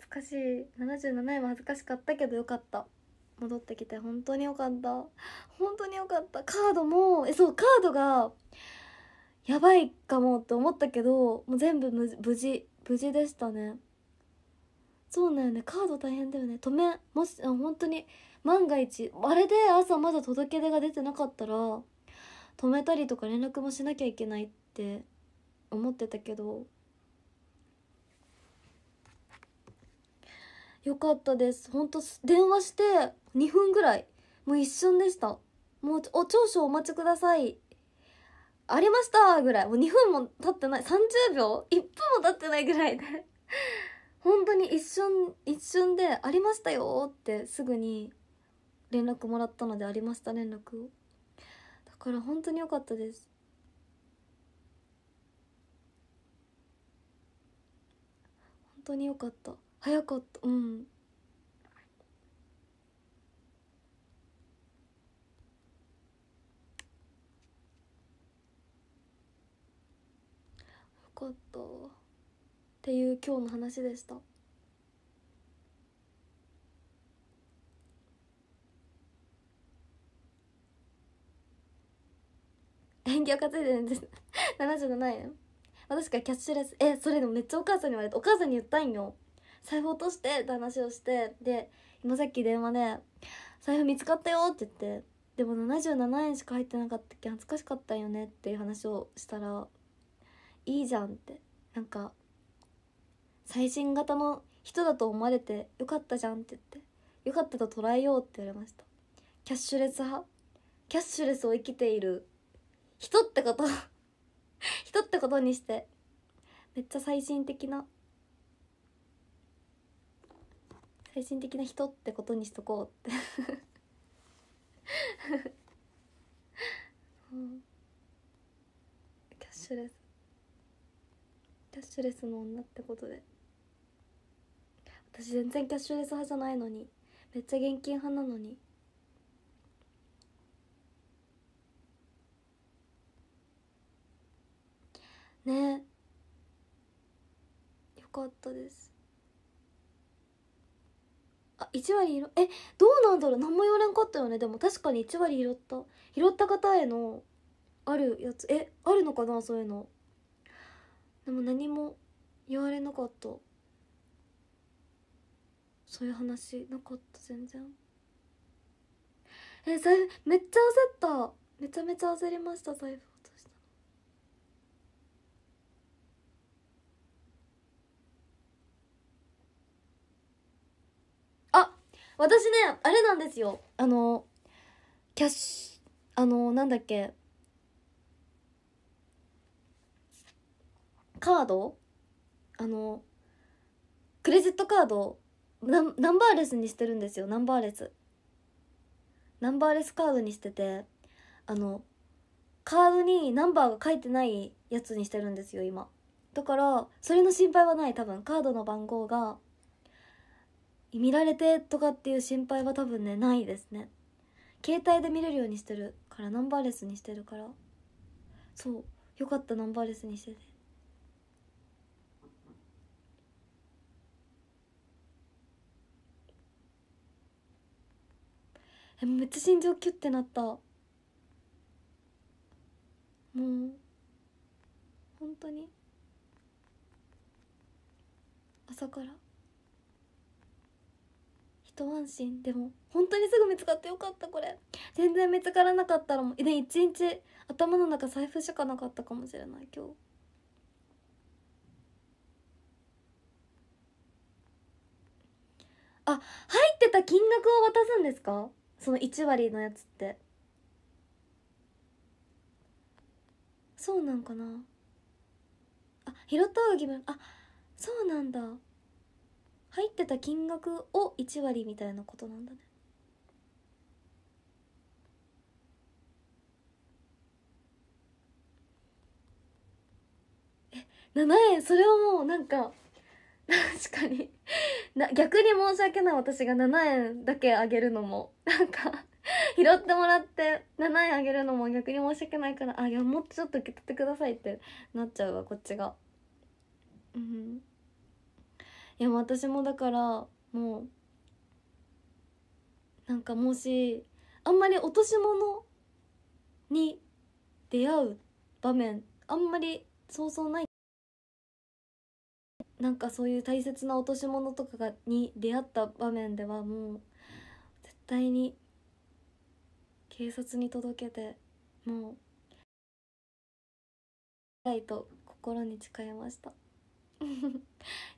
ずかしい77位も恥ずかしかったけどよかった戻ってきて本当によかった本当によかったカードもえそうカードがやばいかもって思ったけどもう全部無事無事でしたねそうなんよねカード大変だよね止めもしあ本当に万が一あれで朝まだ届け出が出てなかったら止めたりとか連絡もしなきゃいけないって思ってたけどよかったです本当電話して2分ぐらいもう一瞬でしたもうお長所お待ちくださいありましたぐらいもう2分も経ってない30秒1分も経ってないぐらいで本当に一瞬一瞬で「ありましたよ」ってすぐに連絡もらったので「ありました」連絡をだから本当に良かったです本当に良かった早かったうんよかったっていう今日の話でした縁起を稼いでるんです77 円私がキャッシュレスえそれでもめっちゃお母さんに言われてお母さんに言ったんよ財布落としてって話をしてで今さっき電話で「財布見つかったよ」って言って「でも77円しか入ってなかったっけ恥ずかしかったよね」っていう話をしたら「いいじゃん」ってなんか最新型の人だと思われてよかったじゃんって言ってよかったと捉えようって言われましたキャッシュレス派キャッシュレスを生きている人ってこと 人ってことにしてめっちゃ最新的な最新的な人ってことにしとこうって キャッシュレスキャッシュレスの女ってことで。私全然キャッシュレス派じゃないのにめっちゃ現金派なのにねよかったですあ1割拾えどうなんだろう何も言われんかったよねでも確かに1割拾った拾った方へのあるやつえあるのかなそういうのでも何も言われなかったそういう話なかった全然え財布めっちゃ焦っためちゃめちゃ焦りました財布落としたあ私ねあれなんですよあのキャッシュあのなんだっけカードあのクレジットカードナンバーレスにしてるんですよナンバーレスナンバーレスカードにしててあのカードにナンバーが書いてないやつにしてるんですよ今だからそれの心配はない多分カードの番号が見られてとかっていう心配は多分ねないですね携帯で見れるようにしてるからナンバーレスにしてるからそうよかったナンバーレスにしててめっちゃ心臓キュッてなったもう本当に朝から一安心でも本当にすぐ見つかってよかったこれ全然見つからなかったらもうで一日頭の中財布しかなかったかもしれない今日。あ入ってた金額を渡すんですかその1割のやつってそうなんかなあ拾った方が決分あそうなんだ入ってた金額を1割みたいなことなんだねえ7円それはもうなんか確かにな逆に申し訳ない私が7円だけあげるのもなんか拾ってもらって7円あげるのも逆に申し訳ないからあいやもっとちょっと受け取ってくださいってなっちゃうわこっちがうんいや私もだからもうなんかもしあんまり落とし物に出会う場面あんまりそうそうないなんかそういう大切な落とし物とかがに出会った場面ではもう絶対に警察に届けてもういと心に誓いました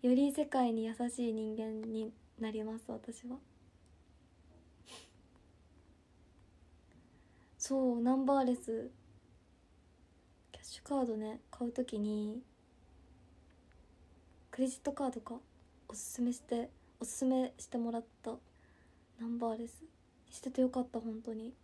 より世界に優しい人間になります私はそうナンバーレスキャッシュカードね買う時にクレジットカードがおすすめしておすすめしてもらったナンバーですしててよかった本当に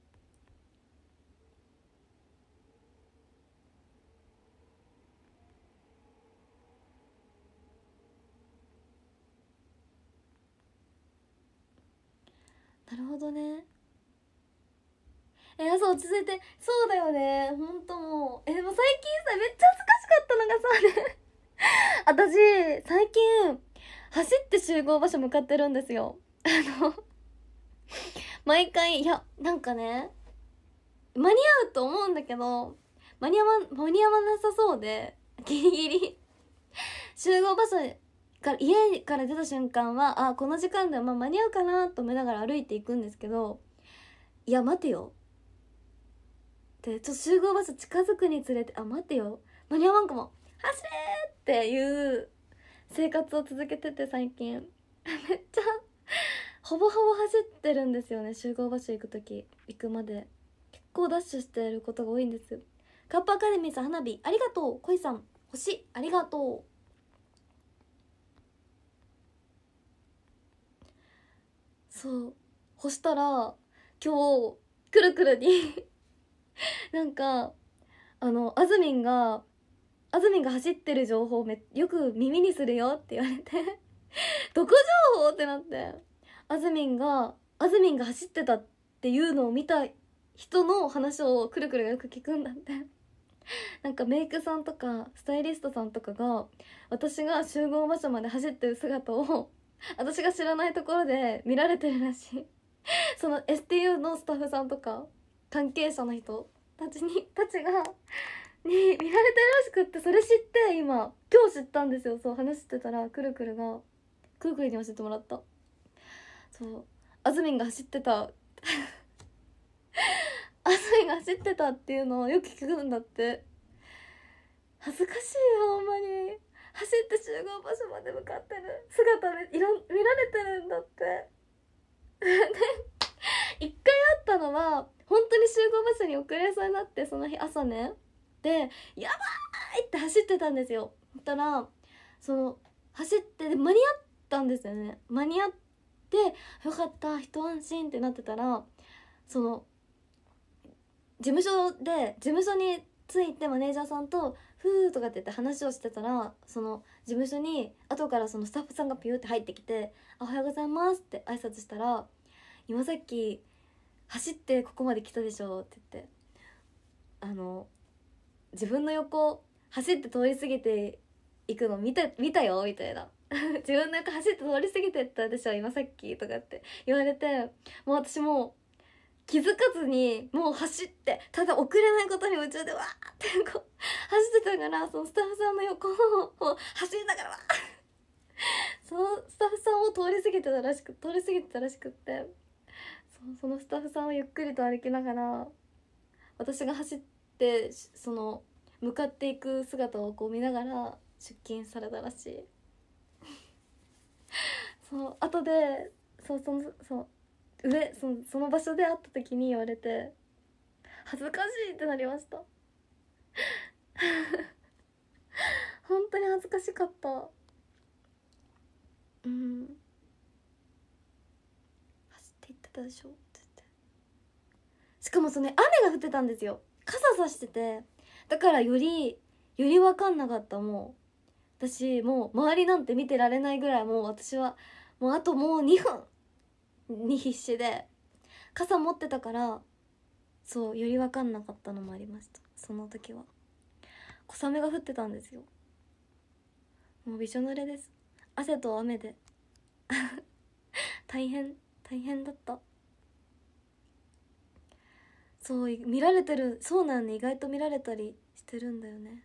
なるほどねえ朝落ち着いてそうだよね本当もうえでも最近さめっちゃ恥ずかしかったのがさ 私、最近、走って集合場所向かってるんですよ。あの、毎回、いや、なんかね、間に合うと思うんだけど、間に合わ、間に合わなさそうで、ギリギリ、集合場所から家から出た瞬間はあこの時間でまあ間に合うかなと思いながら歩いていくんですけどいや待てよでちょっと集合場所近づくにつれてあ待てよ間に合わんかも走れっていう生活を続けてて最近 めっちゃほぼほぼ走ってるんですよね集合場所行く時行くまで結構ダッシュしてることが多いんですカップアカデミーさん花火ありがとう恋さん星ありがとうそう干したら今日くるくるに なんかあのあずみんが安住が走ってる情報めよく耳にするよって言われてどこ 情報ってなってあずみんがあずみんが走ってたっていうのを見た人の話をくるくるよく聞くんだって なんかメイクさんとかスタイリストさんとかが私が集合場所まで走ってる姿を 私が知らないところで見られてるらしいその STU のスタッフさんとか関係者の人たちにたちがに見られたらしくってそれ知って今今日知ったんですよそう話してたらくるくるがくるくるに教えてもらったそうあずみんが走ってたあずみんが走ってたっていうのをよく聞くんだって恥ずかしいよほんまに走って集合場所まで向かってる姿いろ見られてるんだって 一回会ったのは本当に集合場所に遅れそうになってその日朝ねってやばいって走ってたんですよそしたらその走って間に合ったんですよね間に合ってよかった一安心ってなってたらその事務所で事務所に着いてマネージャーさんと「ふー」とかって言って話をしてたらその事務所に後からそのスタッフさんがピューって入ってきて「おはようございます」って挨拶したら「今さっき走ってここまで来たでしょ」って言って「あの自分の横走って通り過ぎていくの見た見たよみたいな 自分の横走って通り過ぎてった私は今さっきとかって言われてもう私もう気づかずにもう走ってただ遅れないことに夢中でわーってこう走ってたからそのスタッフさんの横を走りながらわー そのスタッフさんを通り過ぎてたらしく通り過ぎてたらしくってそのスタッフさんをゆっくりと歩きながら私が走ってでその向かっていく姿をこう見ながら出勤されたらしい そう後でそうそのそう上そのその場所で会った時に言われて恥ずかしいってなりました 本当に恥ずかしかったうん走っていってたでしょしかもその、ね、雨が降ってたんですよ傘さしててだからよりより分かんなかったもう私もう周りなんて見てられないぐらいもう私はもうあともう2分に必死で傘持ってたからそうより分かんなかったのもありましたその時は小雨が降ってたんですよもうびしょ濡れです汗と雨で 大変大変だったそう見られてるそうなんね意外と見られたりしてるんだよね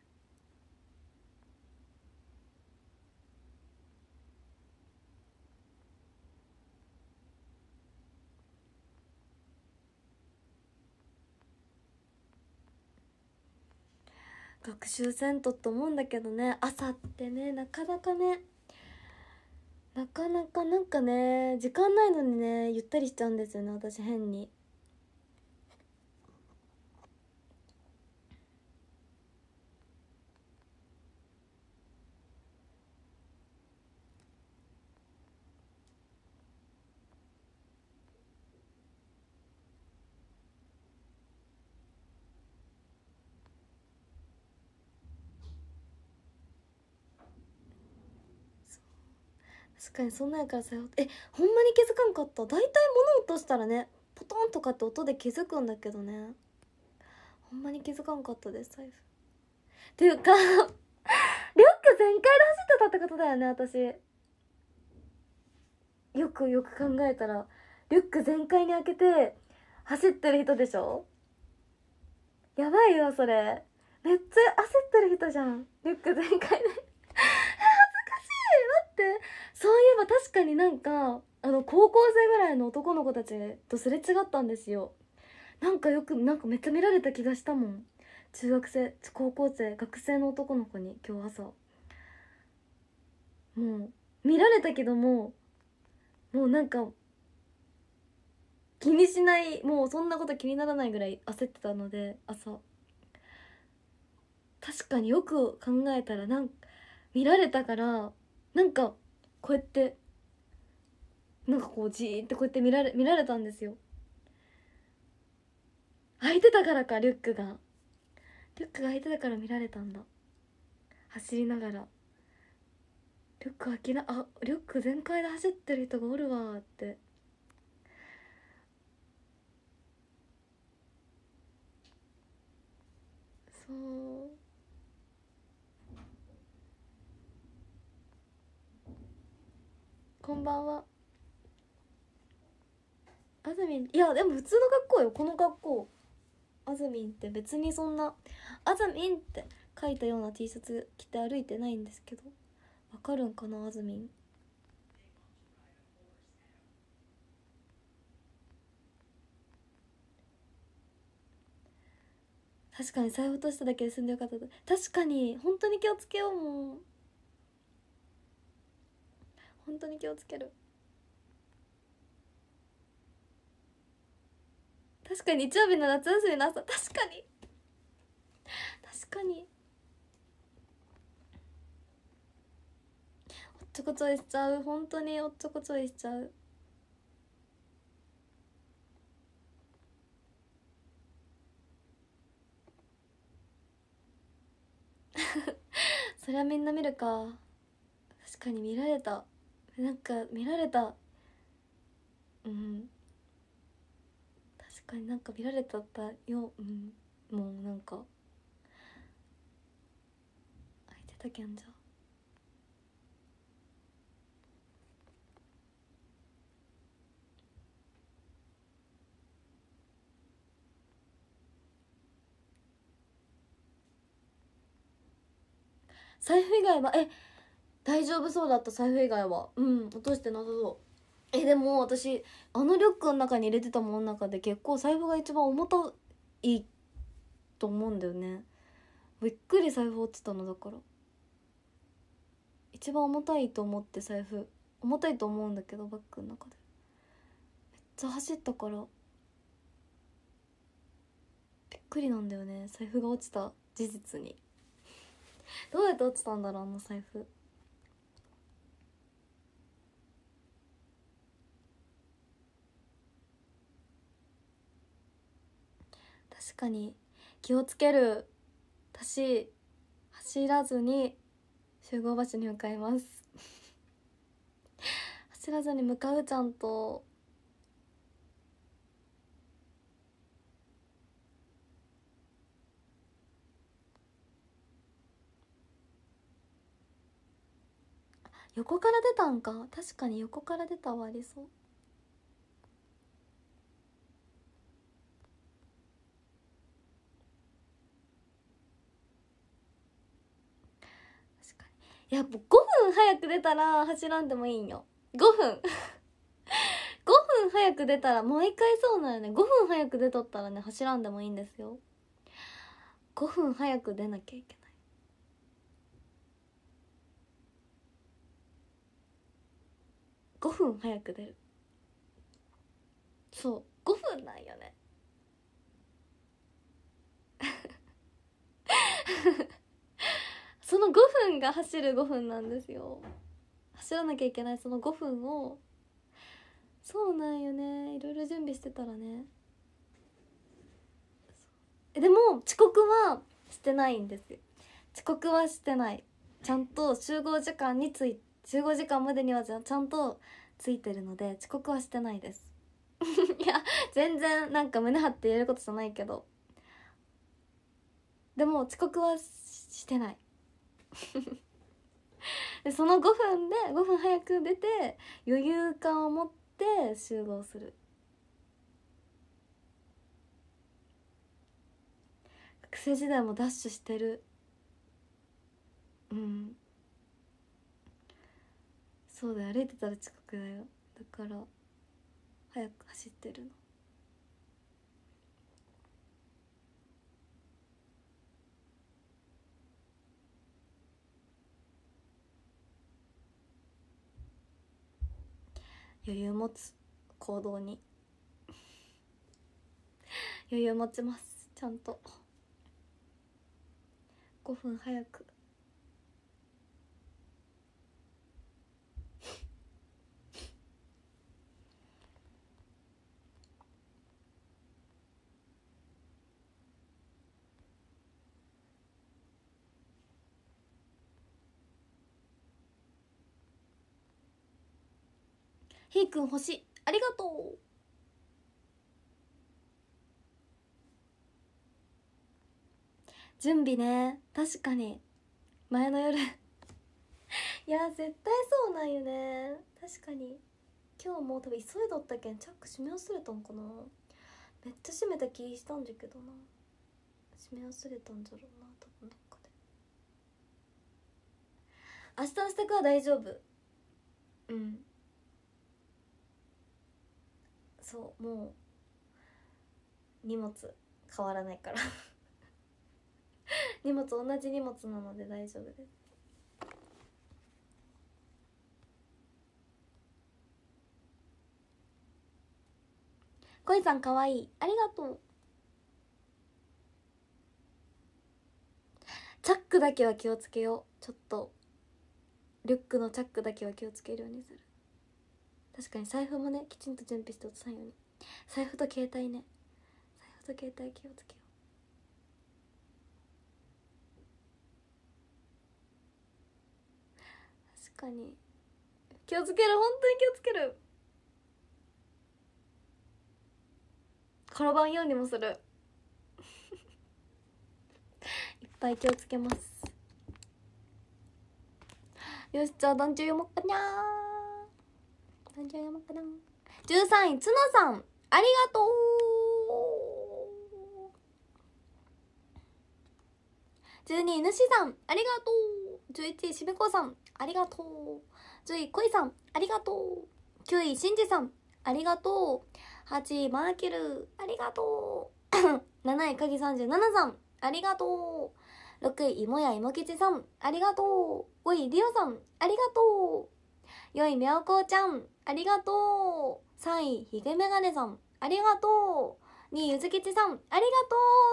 学習せんとって思うんだけどね朝ってねなかなかねなかなかなんかね時間ないのにねゆったりしちゃうんですよね私変にかにそんなんやからさえほんまに気づかんかった大体物落としたらねポトンとかって音で気づくんだけどねほんまに気づかんかったです財布っていうかリュック全開で走ってたってことだよね私よくよく考えたらリュック全開に開けて走ってる人でしょやばいよそれめっちゃ焦ってる人じゃんリュック全開でそういえば確かになんかあの高校生ぐらいの男の子たちとすれ違ったんですよなんかよくなんかめっちゃ見られた気がしたもん中学生高校生学生の男の子に今日朝もう見られたけどももうなんか気にしないもうそんなこと気にならないぐらい焦ってたので朝確かによく考えたらなん見られたからなんかこうやってなんかこうじーってこうやって見られ見られたんですよ空いてたからかリュックがリュックが空いてたから見られたんだ走りながらリュック開きなあリュック全開で走ってる人がおるわってそうこんばんはあずみんいやでも普通の学校よこの学校あずみんって別にそんな「あずみん」って書いたような T シャツ着て歩いてないんですけどわかるんかなあずみん確かに財布落としただけで済んでよかった確かに本当に気をつけようもう本当に気をつける確かに日曜日の夏休みの朝確かに確かにおっちょこちょいしちゃう本当におっちょこちょいしちゃう そりゃみんな見るか確かに見られたなんか見られたうん確かになんか見られたったよ、うん、もうなんか開いてたけんじゃ財布以外はえ大丈夫そうだった財布以外はうん落としてなさそうえでも私あのリュックの中に入れてたものの中で結構財布が一番重たいと思うんだよねびっくり財布落ちたのだから一番重たいと思って財布重たいと思うんだけどバッグの中でめっちゃ走ったからびっくりなんだよね財布が落ちた事実にどうやって落ちたんだろうあの財布確かに気をつける私走らずに集合場所に向かいます 走らずに向かうちゃんと横から出たんか確かに横から出たはありそうやっぱ5分早く出たら走らんでもいいんよ5分5 分早く出たら毎回そうなのね5分早く出とったらね走らんでもいいんですよ5分早く出なきゃいけない5分早く出るそう5分なんよね その5分が走る5分なんですよ走らなきゃいけないその5分をそうなんよねいろいろ準備してたらねでも遅刻はしてないんです遅刻はしてないちゃんと集合時間につい集合時間までにはちゃんとついてるので遅刻はしてないです いや全然なんか胸張って言えることじゃないけどでも遅刻はしてない でその5分で5分早く出て余裕感を持って集合する学生時代もダッシュしてるうんそうだよ歩いてたら遅刻だよだから早く走ってるの余裕持つ行動に 余裕持ちますちゃんと5分早くひーくん星ありがとう準備ね確かに前の夜いや絶対そうなんよね確かに今日も多分急いどったけんチャック閉め忘れたんかなめっちゃ閉めた気したんじゃけどな閉め忘れたんじゃろうな多分どっかで明日の支度は大丈夫うんそうもう荷物変わらないから荷物同じ荷物なので大丈夫ですこいさんかわいいありがとうチャックだけは気をつけようちょっとリュックのチャックだけは気をつけるようにする確かに財布もねきちんと準備して落とさいように財布と携帯ね財布と携帯気をつけよう確かに気をつける本当に気をつける転ばんようにもする いっぱい気をつけますよしじゃあ団長読もうかにゃー誕生13位つのさんありがとう12位ぬしさんありがとう11位しめこさんありがとう10位こいさんありがとう9位しんじさんありがとう8位マーキルありがとう7位 かぎ37さんありがとう6位いもやいもきちさんありがとう5位りおさんありがとうよいみゃおこうちゃん、ありがとう。3位、ひげめがねさん、ありがとう。2位、ゆずきちさん、ありがと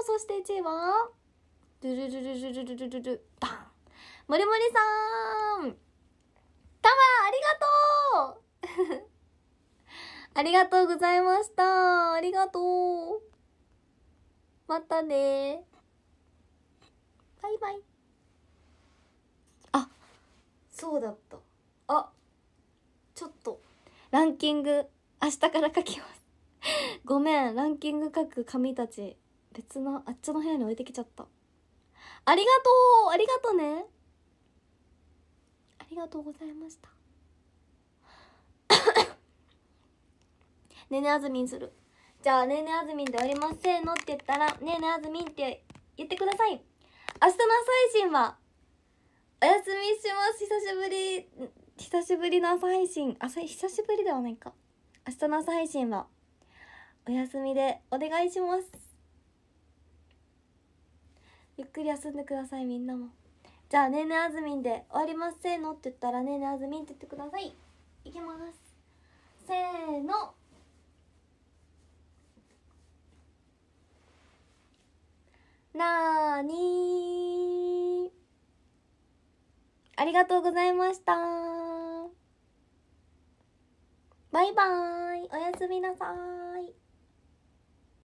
う。そして1位は、ドゥルルルルルルルルル、バン。もりもりさん、たま、ありがとう ありがとうございました。ありがとう。またねバイバイ。あ、そうだった。ちょっとランキング明日から書きます ごめんランキング書く紙たち別のあっちの部屋に置いてきちゃったありがとうありがとねありがとうございましたねねあずみんするじゃあねねあずみんでおりませんのって言ったらねねあずみんって言ってください明日の朝配信はお休みします久しぶり久しぶりの朝配信朝久しぶりではないか明日の朝配信はお休みでお願いしますゆっくり休んでくださいみんなもじゃあねねあずみんで終わりますせーのって言ったらねねあずみんって言ってくださいいきますせーのなーにーありがとうございました。バイバーイ。おやすみなさい。